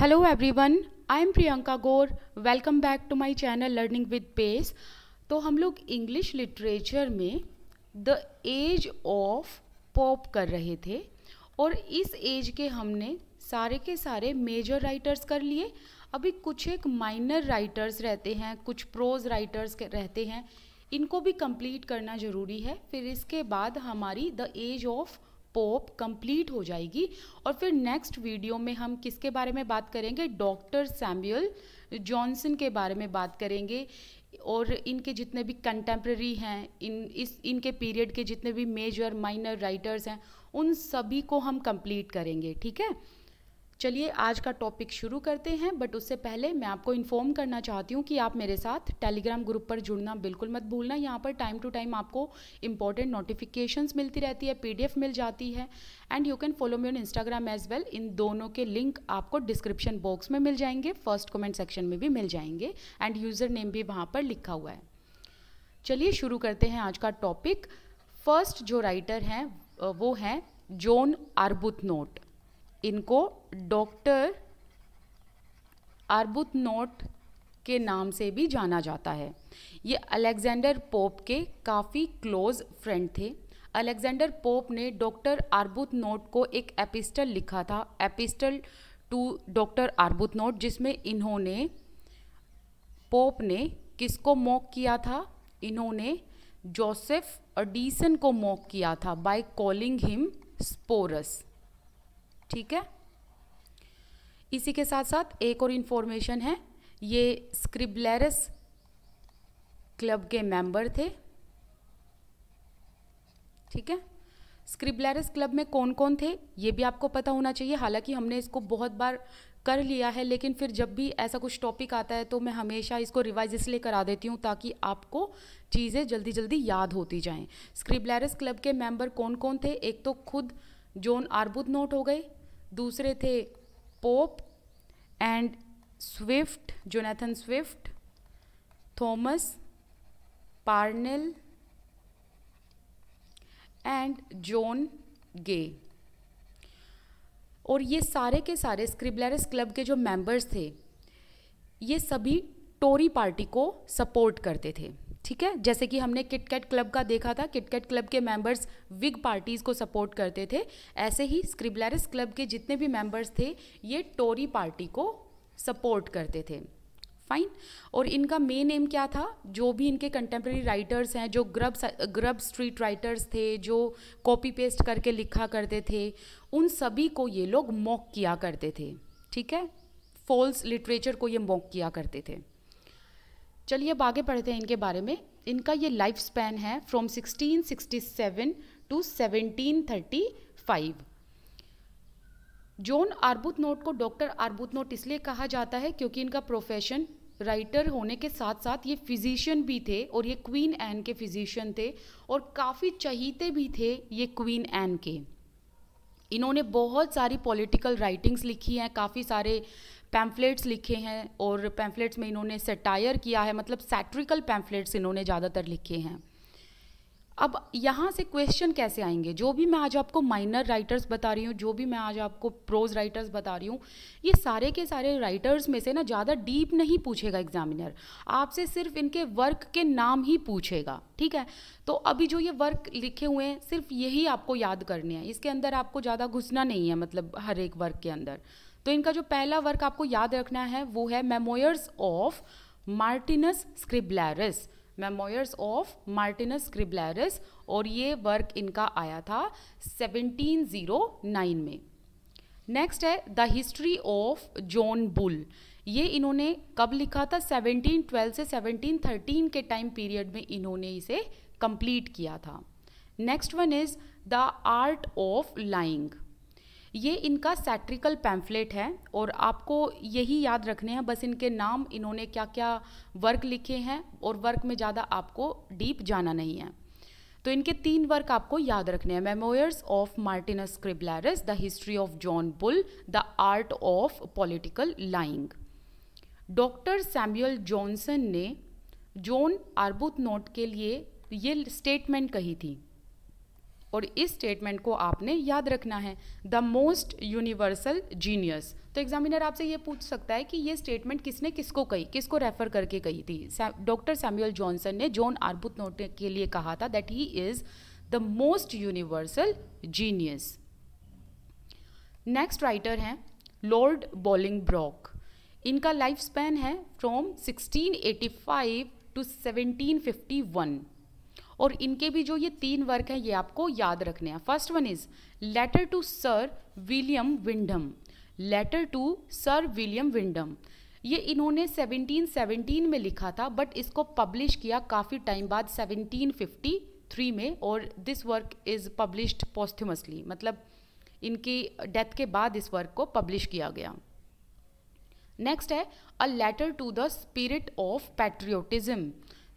hello everyone I am Priyanka Gaur welcome back to my channel learning with pace तो हम लोग English literature में the age of Pope कर रहे थे और इस एज के हमने सारे के सारे मेजर राइटर्स कर लिए अभी कुछ एक माइनर राइटर्स रहते हैं कुछ प्रोज राइटर्स रहते हैं इनको भी कंप्लीट करना ज़रूरी है फिर इसके बाद हमारी the age of Pope complete हो जाएगी और फिर नेक्स्ट वीडियो में हम किसके बारे में बात करेंगे डॉक्टर सैम्यूल जॉनसन के बारे में बात करेंगे और इनके जितने भी कंटेम्प्रेरी हैं इन इस इनके पीरियड के जितने भी मेजर माइनर राइटर्स हैं उन सभी को हम कंप्लीट करेंगे ठीक है चलिए आज का टॉपिक शुरू करते हैं बट उससे पहले मैं आपको इन्फॉर्म करना चाहती हूँ कि आप मेरे साथ टेलीग्राम ग्रुप पर जुड़ना बिल्कुल मत भूलना यहाँ पर टाइम टू टाइम आपको इंपॉर्टेंट नोटिफिकेशंस मिलती रहती है पीडीएफ मिल जाती है and you can follow me on Instagram as well इन दोनों के लिंक आपको डिस्क्रिप्शन बॉक्स में मिल जाएंगे फर्स्ट कमेंट सेक्शन में भी मिल जाएंगे एंड यूज़र नेम भी वहाँ पर लिखा हुआ है चलिए शुरू करते हैं आज का टॉपिक फर्स्ट जो राइटर हैं वो हैं जोन आरबुथ नोट इनको डॉक्टर आर्बुत नोट के नाम से भी जाना जाता है ये अलेक्जेंडर पोप के काफ़ी क्लोज फ्रेंड थे अलेक्जेंडर पोप ने डॉक्टर आर्बुत नोट को एक एपिस्टल लिखा था epistle to doctor Arbuthnot जिसमें इन्होंने पोप ने किसको मॉक किया था इन्होंने जोसेफ अडीसन को मॉक किया था बाय कॉलिंग हिम स्पोरस ठीक है इसी के साथ साथ एक और इन्फॉर्मेशन है ये स्क्रिबलेरस क्लब के मेंबर थे ठीक है स्क्रिबलेरस क्लब में कौन कौन थे ये भी आपको पता होना चाहिए हालांकि हमने इसको बहुत बार कर लिया है लेकिन फिर जब भी ऐसा कुछ टॉपिक आता है तो मैं हमेशा इसको रिवाइज इसलिए करा देती हूँ ताकि आपको चीज़ें जल्दी जल्दी याद होती जाएं स्क्रिबलेरस क्लब के मेंबर कौन कौन थे एक तो खुद जॉन आरबुद नोट हो गए दूसरे थे Pope and Swift Jonathan Swift Thomas Parnell and John Gay और ये सारे के सारे स्क्रिबलरस क्लब के जो मेंबर्स थे ये सभी टोरी पार्टी को सपोर्ट करते थे ठीक है जैसे कि हमने किटकैट क्लब का देखा था किटकैट क्लब के मेंबर्स विग पार्टीज़ को सपोर्ट करते थे ऐसे ही स्क्रिबलरिस क्लब के जितने भी मेंबर्स थे ये टोरी पार्टी को सपोर्ट करते थे फाइन और इनका मेन एम क्या था जो भी इनके कंटेम्प्रेरी राइटर्स हैं जो ग्रब ग्रब स्ट्रीट राइटर्स थे जो कॉपी पेस्ट करके लिखा करते थे उन सभी को ये लोग मॉक किया करते थे ठीक है फॉल्स लिटरेचर को ये मॉक किया करते थे चलिए अब आगे पढ़ते हैं इनके बारे में इनका ये लाइफ स्पैन है फ्रॉम 1667 टू 1735 जॉन आर्बुथनोट को डॉक्टर आर्बुथनोट इसलिए कहा जाता है क्योंकि इनका प्रोफेशन राइटर होने के साथ साथ ये फिजिशियन भी थे और ये क्वीन एन के फिजिशियन थे और काफ़ी चहीते भी थे ये क्वीन एन के इन्होंने बहुत सारी पॉलिटिकल राइटिंग्स लिखी हैं काफ़ी सारे पैम्फलेट्स लिखे हैं और पैम्फलेट्स में इन्होंने सेटायर किया है मतलब सैट्रिकल पैम्फलेट्स इन्होंने ज़्यादातर लिखे हैं अब यहाँ से क्वेश्चन कैसे आएंगे जो भी मैं आज आपको माइनर राइटर्स बता रही हूँ जो भी मैं आज आपको प्रोज राइटर्स बता रही हूँ ये सारे के सारे राइटर्स में से ना ज़्यादा डीप नहीं पूछेगा एग्जामिनर आपसे सिर्फ इनके वर्क के नाम ही पूछेगा ठीक है तो अभी जो ये वर्क लिखे हुए हैं सिर्फ यही आपको याद करने हैं इसके अंदर आपको ज़्यादा घुसना नहीं है मतलब हर एक वर्क के अंदर तो इनका जो पहला वर्क आपको याद रखना है वो है memoirs of Martinus Scriblerus memoirs of Martinus Scriblerus और ये वर्क इनका आया था 1709 में नेक्स्ट है the history of John Bull ये इन्होंने कब लिखा था 1712 से 1713 के टाइम पीरियड में इन्होंने इसे कंप्लीट किया था next one is the art of lying ये इनका सैट्रिकल पैम्फलेट है और आपको यही याद रखने हैं बस इनके नाम इन्होंने क्या क्या वर्क लिखे हैं और वर्क में ज़्यादा आपको डीप जाना नहीं है तो इनके तीन वर्क आपको याद रखने हैं memoirs of Martinus Scriblerus the history of John Bull the art of political lying doctor Samuel Johnson ने जॉन आर्बुथ नोट के लिए ये स्टेटमेंट कही थी और इस स्टेटमेंट को आपने याद रखना है द मोस्ट यूनिवर्सल जीनियस तो एग्जामिनर आपसे ये पूछ सकता है कि ये स्टेटमेंट किसने किसको कही किसको रेफर करके कही थी डॉक्टर सैमुअल जॉनसन ने जॉन आरबुत नोट के लिए कहा था that he is the most universal genius next writer हैं लॉर्ड बॉलिंग ब्रॉक इनका लाइफ स्पैन है फ्रॉम 1685 टू 1751 और इनके भी जो ये तीन वर्क हैं ये आपको याद रखने हैं first one is letter to sir William Wyndham letter to sir William Wyndham ये इन्होंने 1717 में लिखा था बट इसको पब्लिश किया काफ़ी टाइम बाद 1753 में और this work is published posthumously मतलब इनकी डेथ के बाद इस वर्क को पब्लिश किया गया नेक्स्ट है a letter to the spirit of patriotism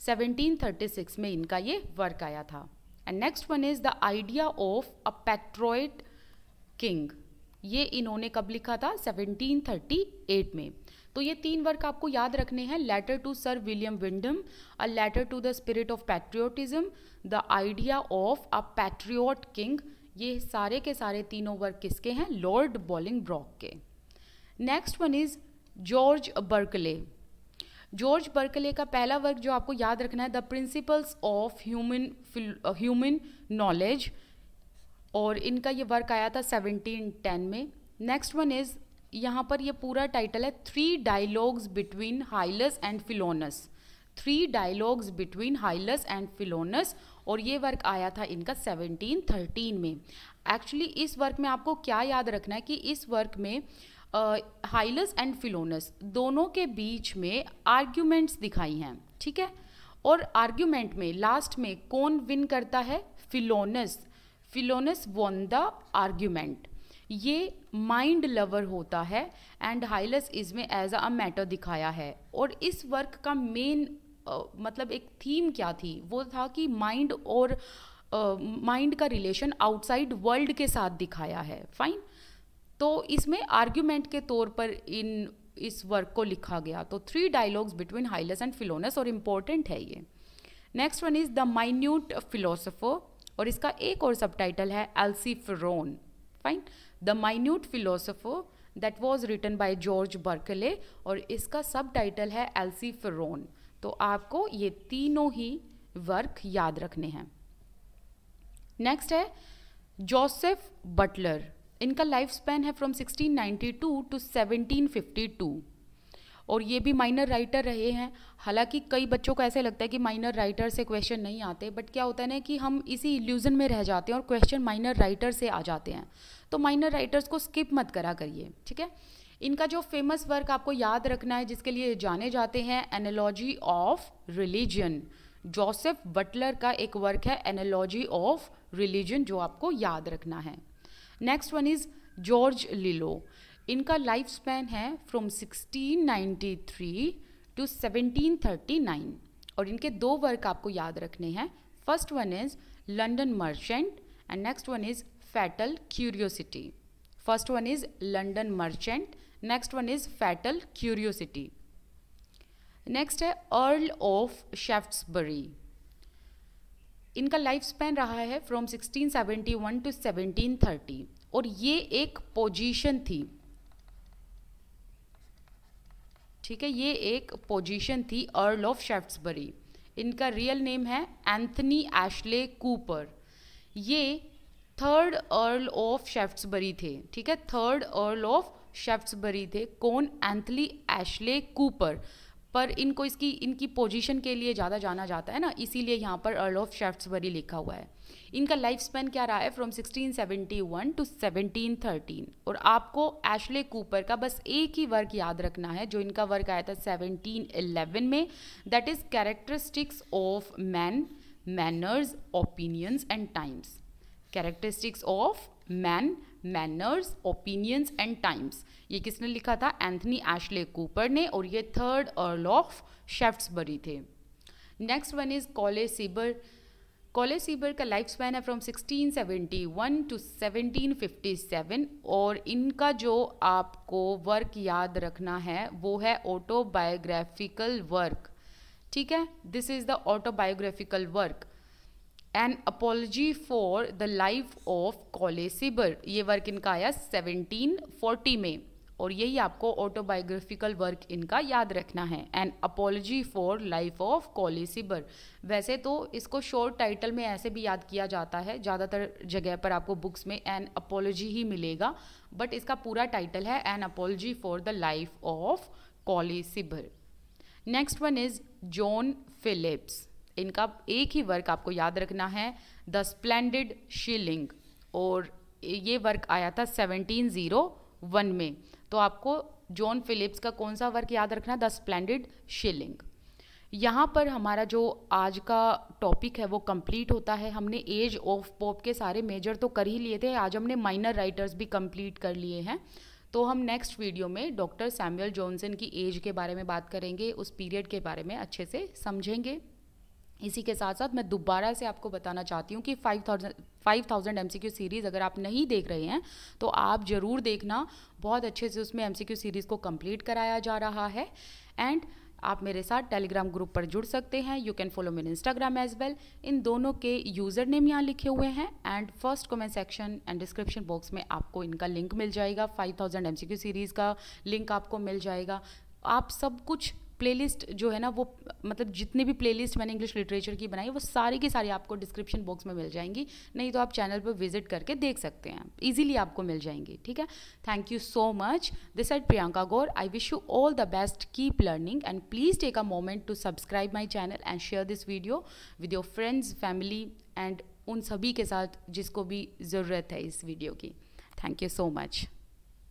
1736 में इनका ये वर्क आया था and next one is the idea of a patriot king ये इन्होंने कब लिखा था 1738 में तो ये तीन वर्क आपको याद रखने हैं letter to sir William Wyndham a letter to the spirit of patriotism the idea of a patriot king ये सारे के सारे तीनों वर्क किसके हैं लॉर्ड बॉलिंग ब्रॉक के next one is George Berkeley George Berkeley का पहला वर्क जो आपको याद रखना है the principles of human human knowledge और इनका ये वर्क आया था सेवनटीन टेन में नेक्स्ट वन इज़ यहाँ पर ये पूरा टाइटल है three dialogues between Hylas and Philonous three dialogues between Hylas and Philonous और ये वर्क आया था इनका 1713 में एक्चुअली इस वर्क में आपको क्या याद रखना है कि इस वर्क में हाइलस एंड फिलोनस दोनों के बीच में आर्ग्यूमेंट्स दिखाई हैं ठीक है और आर्ग्यूमेंट में लास्ट में कौन विन करता है Philonous Philonous won the argument ये माइंड लवर होता है एंड हाइलस इसमें एज अ मैटर दिखाया है और इस वर्क का मेन मतलब एक थीम क्या थी वो था कि माइंड और माइंड uh, का रिलेशन आउटसाइड वर्ल्ड के साथ दिखाया है फाइन तो इसमें आर्ग्यूमेंट के तौर पर इन इस वर्क को लिखा गया तो three dialogues between Hylas and Philonous और इम्पोर्टेंट है ये next one is the minute philosopher और इसका एक और सब टाइटल है Alciphron fine the minute philosopher that was written by George Berkeley और इसका सब टाइटल है एल्सी फ्रोन तो आपको ये तीनों ही वर्क याद रखने हैं नेक्स्ट है जोसेफ बटलर इनका लाइफ स्पैन है फ्रॉम 1692 टू 1752 और ये भी माइनर राइटर रहे हैं हालांकि कई बच्चों को ऐसे लगता है कि माइनर राइटर से क्वेश्चन नहीं आते बट क्या होता है ना कि हम इसी इल्यूज़न में रह जाते हैं और क्वेश्चन माइनर राइटर से आ जाते हैं तो माइनर राइटर्स को स्किप मत करा करिए ठीक है इनका जो फेमस वर्क आपको याद रखना है जिसके लिए जाने जाते हैं analogy of religion Joseph Butler का एक वर्क है एनालॉजी ऑफ रिलीजन जो आपको याद रखना है next one is George Lillo इनका लाइफ स्पैन है फ्रॉम 1693 टू 1739 और इनके दो वर्क आपको याद रखने हैं first one is London merchant and next one is fatal curiosity first one is London merchant next one is fatal curiosity next है अर्ल ऑफ शेफ्ट्सबरी इनका लाइफ स्पैन रहा है फ्रॉम 1671 टू 1730 और ये एक पोजीशन थी ठीक है ये एक पोजीशन थी अर्ल ऑफ शेफ्ट्सबरी इनका रियल नेम है एंथनी एशले कूपर ये थर्ड अर्ल ऑफ शेफ्ट्सबरी थे ठीक है थर्ड अर्ल ऑफ शेफ्ट्सबरी थे कौन एंथनी एशले कूपर पर इनको इसकी इनकी पोजीशन के लिए ज़्यादा जाना जाता है ना इसीलिए यहाँ पर अर्ल ऑफ शेफ्ट्सबरी लिखा हुआ है इनका लाइफ स्पेन क्या रहा है फ्रॉम 1671 टू 1713 और आपको एशले कूपर का बस एक ही वर्क याद रखना है जो इनका वर्क आया था 1711 में that is characteristics of man manners opinions and times characteristics of man manners opinions and times ये किसने लिखा था एंथनी एशले कूपर ने और ये थर्ड अर्ल ऑफ शेफ्ट्सबरी थे नेक्स्ट वन इज कॉले सीबर कॉले सीबर का लाइफ स्पैन है फ्रॉम 1671 टू 1757 और इनका जो आपको वर्क याद रखना है वो है ऑटोबायोग्राफिकल वर्क ठीक है this is the autobiographical work an apology for the life of Colley Cibber ये वर्क इनका आया 1740 में और यही आपको ऑटोबायोग्राफिकल वर्क इनका याद रखना है an apology for life of Colley Cibber वैसे तो इसको शॉर्ट टाइटल में ऐसे भी याद किया जाता है ज़्यादातर जगह पर आपको बुक्स में एन अपोलॉजी ही मिलेगा बट इसका पूरा टाइटल है an apology for the life of Colley Cibber next one is John Philips इनका एक ही वर्क आपको याद रखना है द स्प्लेंडेड शिलिंग और ये वर्क आया था सेवनटीन ज़ीरो वन में तो आपको जॉन फिलिप्स का कौन सा वर्क याद रखना द स्प्लेंडेड शिलिंग यहाँ पर हमारा जो आज का टॉपिक है वो कंप्लीट होता है हमने एज ऑफ पॉप के सारे मेजर तो कर ही लिए थे आज हमने माइनर राइटर्स भी कंप्लीट कर लिए हैं तो हम नेक्स्ट वीडियो में डॉक्टर सैमुअल जॉनसन की एज के बारे में बात करेंगे उस पीरियड के बारे में अच्छे से समझेंगे इसी के साथ साथ मैं दोबारा से आपको बताना चाहती हूँ कि five thousand five thousand M series अगर आप नहीं देख रहे हैं तो आप ज़रूर देखना बहुत अच्छे से उसमें एम सीरीज़ को कंप्लीट कराया जा रहा है एंड आप मेरे साथ टेलीग्राम ग्रुप पर जुड़ सकते हैं यू कैन फॉलो मेरे इंस्टाग्राम एज वेल इन दोनों के यूज़र नेम यहाँ लिखे हुए हैं and first comment section and description box में आपको इनका लिंक मिल जाएगा फाइव थाउजेंड सीरीज़ का लिंक आपको मिल जाएगा आप सब कुछ प्लेलिस्ट जो है ना वो मतलब जितने भी प्लेलिस्ट मैंने इंग्लिश लिटरेचर की बनाई वो सारी की सारी आपको डिस्क्रिप्शन बॉक्स में मिल जाएंगी नहीं तो आप चैनल पर विजिट करके देख सकते हैं ईजिली आपको मिल जाएंगी ठीक है thank you so much this at Priyanka Gaur I wish you all the best keep learning and please take a moment to subscribe my channel and share this video with your friends family and उन सभी के साथ जिसको भी ज़रूरत है इस video की थैंक यू सो मच